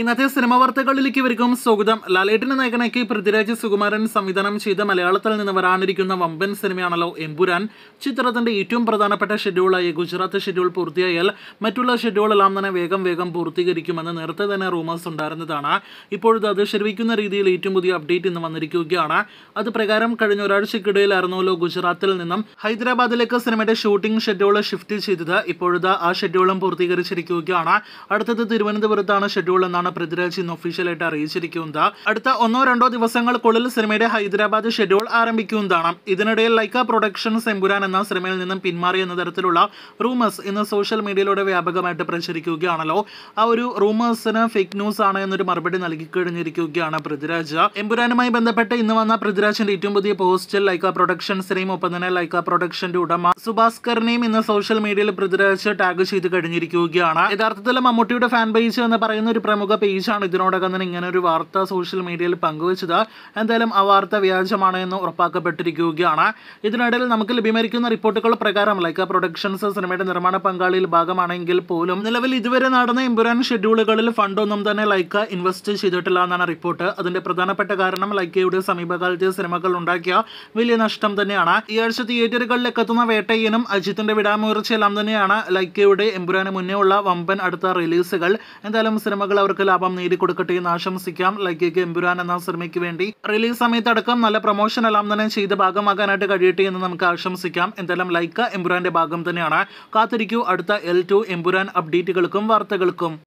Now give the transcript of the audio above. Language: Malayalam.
ഇന്നത്തെ സിനിമ വാർത്തകളിലേക്ക് വരികം സ്വാഗതം ലാലേട്ടനെ നായകനാക്കി പൃഥ്വിരാജ് സുകുമാരൻ സംവിധാനം ചെയ്ത മലയാളത്തിൽ നിന്ന് വരാനിരിക്കുന്ന വമ്പൻ സിനിമയാണല്ലോ എംപുരാൻ ചിത്രത്തിന്റെ ഏറ്റവും പ്രധാനപ്പെട്ട ഷെഡ്യൂളായ ഗുജറാത്ത് ഷെഡ്യൂൾ പൂർത്തിയായാൽ മറ്റുള്ള ഷെഡ്യൂളെല്ലാം തന്നെ വേഗം വേഗം പൂർത്തീകരിക്കുമെന്ന് നേരത്തെ തന്നെ റൂമേഴ്സ് ഉണ്ടായിരുന്നതാണ് ഇപ്പോഴത് അത് ശരിവിക്കുന്ന രീതിയിൽ ഏറ്റവും പുതിയ അപ്ഡേറ്റ് ഇന്ന് വന്നിരിക്കുകയാണ് അത് പ്രകാരം കഴിഞ്ഞ ഒരാഴ്ചക്കിടയിലായിരുന്നല്ലോ ഗുജറാത്തിൽ നിന്നും ഹൈദരാബാദിലേക്ക് സിനിമയുടെ ഷൂട്ടിംഗ് ഷെഡ്യൂൾ ഷിഫ്റ്റ് ചെയ്തത് ഇപ്പോഴത് ആ ഷെഡ്യൂളും പൂർത്തീകരിച്ചിരിക്കുകയാണ് അടുത്തത് തിരുവനന്തപുരത്താണ് ഷെഡ്യൂൾ എന്നാണ് എന്നാണ് പൃഥ്വിരാജ് ഇന്ന് ഒഫീഷ്യലായിട്ട് അറിയിച്ചിരിക്കുന്നത് അടുത്ത ഒന്നോ രണ്ടോ ദിവസങ്ങൾക്കുള്ളിൽ സിനിമയുടെ ഹൈദരാബാദ് ഷെഡ്യൂൾ ആരംഭിക്കുന്നതാണ് ഇതിനിടയിൽ ലൈക്ക പ്രൊഡക്ഷൻ സെമ്പുരാൻ എന്ന സിനിമയിൽ നിന്നും പിന്മാറി എന്ന തരത്തിലുള്ള റൂമേഴ്സ് ഇന്ന് സോഷ്യൽ മീഡിയയിലൂടെ വ്യാപകമായിട്ട് പ്രചരിക്കുകയാണല്ലോ ആ ഒരു റൂമേഴ്സിന് ഫേക്ക് ന്യൂസ് ആണ് എന്നൊരു മറുപടി നൽകി കഴിഞ്ഞിരിക്കുകയാണ് പൃഥ്വിരാജ് എമ്പുരാനുമായി ബന്ധപ്പെട്ട് ഇന്ന് വന്ന പൃഥ്വിരാജിന്റെ ഏറ്റവും പുതിയ പോസ്റ്റിൽ ലൈക്ക പ്രൊഡക്ഷൻസിനെയും ഒപ്പം തന്നെ ലൈക്ക പ്രൊഡക്ഷന്റെ ഉടമ സുഭാസ്കറിനെയും ഇന്ന് സോഷ്യൽ മീഡിയയിൽ പൃഥ്വിരാജ് ടാഗ് ചെയ്ത് കഴിഞ്ഞിരിക്കുകയാണ് യഥാർത്ഥത്തിൽ മമ്മൂട്ടിയുടെ ഫാൻ ബേസ് എന്ന് പറയുന്ന ഒരു പ്രമുഖ പ്രമുഖ പേജാണ് ഇതിനോടകം തന്നെ ഇങ്ങനെ ഒരു വാർത്ത സോഷ്യൽ മീഡിയയിൽ പങ്കുവച്ചത് എന്തായാലും ആ വാർത്ത വ്യാജമാണ് എന്ന് ഉറപ്പാക്കപ്പെട്ടിരിക്കുകയാണ് ഇതിനിടയിൽ നമുക്ക് ലഭ്യമായിരിക്കുന്ന റിപ്പോർട്ടുകൾ പ്രകാരം ലൈക്ക പ്രൊഡക്ഷൻസ് സിനിമയുടെ നിർമ്മാണ പങ്കാളിയിൽ ഭാഗമാണെങ്കിൽ പോലും നിലവിൽ ഇതുവരെ നടന്ന എമ്പുരാൻ ഷെഡ്യൂളുകളിൽ ഫണ്ടൊന്നും തന്നെ ലൈക്ക ഇൻവെസ്റ്റ് ചെയ്തിട്ടില്ല എന്നാണ് റിപ്പോർട്ട് അതിന്റെ പ്രധാനപ്പെട്ട കാരണം ലൈക്കയുടെ സമീപകാലത്തെ സിനിമകൾ ഉണ്ടാക്കിയ വലിയ നഷ്ടം തന്നെയാണ് ഈ ആഴ്ച തിയേറ്ററുകളിലേക്ക് എത്തുന്ന വേട്ടയ്യനും അജിത്തിന്റെ വിടാമുയർച്ചയെല്ലാം തന്നെയാണ് ലൈക്കയുടെ എമ്പുരാന് മുന്നേ ഉള്ള വമ്പൻ അടുത്ത റിലീസുകൾ എന്തായാലും സിനിമകൾ അവർ പ്രേക്ഷകർക്ക് ലാഭം നേടിക്കൊടുക്കട്ടെ എന്ന് ആശംസിക്കാം ലൈക്ക് എമ്പുരാൻ എന്ന സിനിമയ്ക്ക് വേണ്ടി റിലീസ് സമയത്തടക്കം നല്ല പ്രൊമോഷൻ എല്ലാം തന്നെ ചെയ്ത് ഭാഗമാകാനായിട്ട് കഴിയട്ടെ എന്ന് നമുക്ക് ആശംസിക്കാം എന്തായാലും ലൈക്ക് എമ്പുരാന്റെ ഭാഗം തന്നെയാണ് കാത്തിരിക്കൂ അടുത്ത എൽ ടു എമ്പുരാൻ അപ്ഡേറ്റുകൾക്കും വാർത്തകൾക്കും